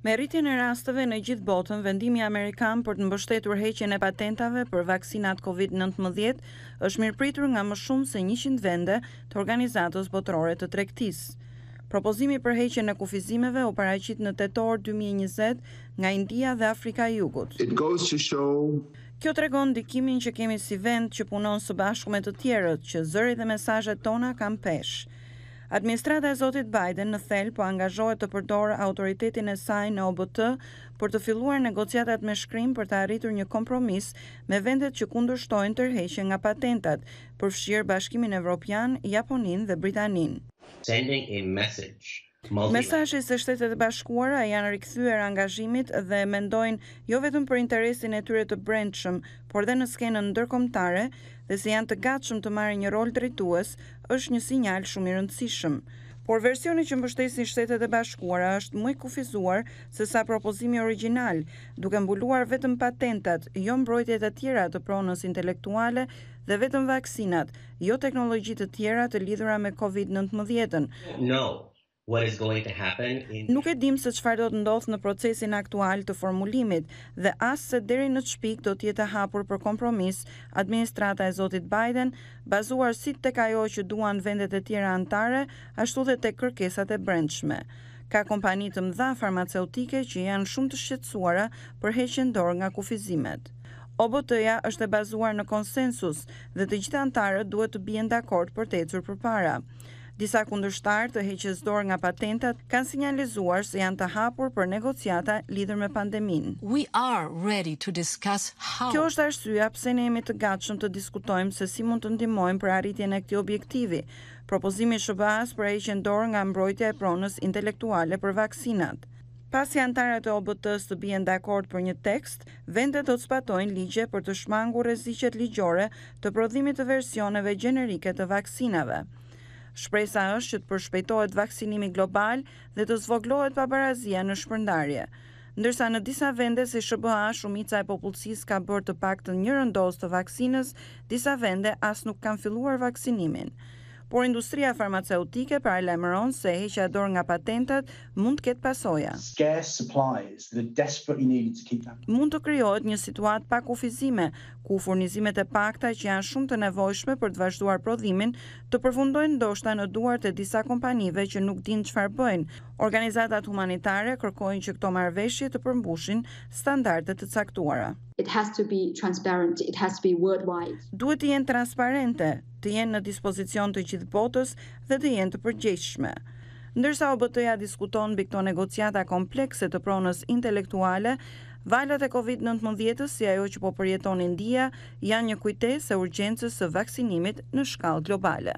Me rritjen e rastëve në gjithë botën, vendimi amerikan për të mbështetur heqjen e patentave për vaksinat COVID-19 është mirëpritur nga më shumë se 100 vende të organizatos botërore të tregtisë. Propozimi për heqjen e kufizimeve u paraqit në tetor 2020 nga India dhe Afrika e Jugut. Kjo tregon ndikimin që kemi si vend që punon së bashku me të tjerët, që zërit dhe mesazhet tona kanë peshë. Administrata e Zotit Biden në thel po angazhohet të përdorë autoritetin e saj në OBT për të filluar negociatat me shkrim për të arritur një kompromis me vendet që kundërshtojnë tërheqje nga patentat, përfshir Bashkimin Evropian, Japonin dhe Britaninë. Sending a message Mesazhi se Shtetet e Bashkuara janë rikthyer angazhimit dhe mendojnë jo vetëm për interesin e tyre të brendshëm, por dhe në skenën ndërkombëtare dhe se janë të gatshëm të marrin një rol drejtues, është një sinjal shumë i rëndësishëm. Por versioni që mbështesin Shtetet e Bashkuara është më i kufizuar se sa propozimi origjinal, duke mbuluar vetëm patentat, jo mbrojtjet e tjera të pronës intelektuale dhe vetëm vaksinat, jo teknologji të tjera të lidhura me COVID-19. No, What is going to happen? Nuk e dim se çfarë do të ndodh në procesin aktual të formulimit dhe as se deri në ç'pik do të jetë hapur për kompromis. Administrata e Zotit Biden, bazuar si tek ajo që duan vendet e tjera anëtare, ashtu edhe tek kërkesat e brendshme, ka kompani të mëdha farmaceutike që janë shumë të shqetësuara për heqjen dorë nga kufizimet. OBT-ja është e bazuar në konsensus dhe të gjithë anëtarët duhet të bien dakord për të ecur përpara. Disa kundërshtar të heqës dorë nga patentat kanë sinjalizuar se janë të hapur për negociata lidhur me pandeminë. We are ready to discuss how. Kjo është arsyeja pse ne jemi të gatshëm të diskutojmë se si mund të ndihmojmë për arritjen e këtij objektivi. Propozimi i SBA-s për heqjen dorë nga mbrojtja e pronës intelektuale për vaksinat. Pasi antarët e OBT-s të bien dakord për një tekst, vendet do të zbatojnë ligje për të shmangur rreziqet ligjore të prodhimit të versioneve gjenerike të vaksinave. Shpresa është që të përshpejtohet vaksinimi global dhe të zvoglohet paparazia në shpërndarje. Ndërsa në disa vende si SHBA shumica e popullsisë ka bërë të paktën një rëndos të vaksinës, disa vende as nuk kanë filluar vaksinimin por industria farmaceutike pra lajmëron se heqja dorë nga patentat mund të ketë pasoja. Mund të krijohet një situatë pa kufizime, ku furnizimet e pakta që janë shumë të nevojshme për të vazhduar prodhimin, të përfundojnë ndoshta në duart e disa kompanive që nuk dinë çfarë bëjnë. Organizatat humanitare kërkojnë që këto marrëveshje të përmbushin standarde të caktuara it has to be transparent it has to be worldwide duhet të jenë transparente të jenë në dispozicion të gjithë botës dhe të jenë të përgjegjshme ndërsa OBT-ja diskuton mbi këto negociata komplekse të pronës intelektuale Valët e COVID-19-ës, si ajo që po përjeton India, janë një kujtesë e urgjencës së vaksinimit në shkallë globale.